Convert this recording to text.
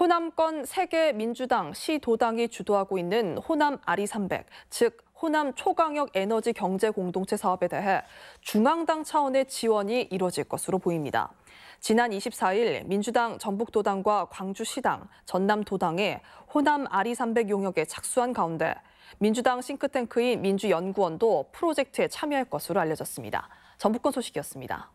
호남권 세계 민주당 시도당이 주도하고 있는 호남 아리 300, 즉 호남 초강력 에너지 경제 공동체 사업에 대해 중앙당 차원의 지원이 이뤄질 것으로 보입니다. 지난 24일 민주당 전북도당과 광주시당, 전남도당이 호남 아리 300 용역에 착수한 가운데 민주당 싱크탱크인 민주연구원도 프로젝트에 참여할 것으로 알려졌습니다. 전북권 소식이었습니다.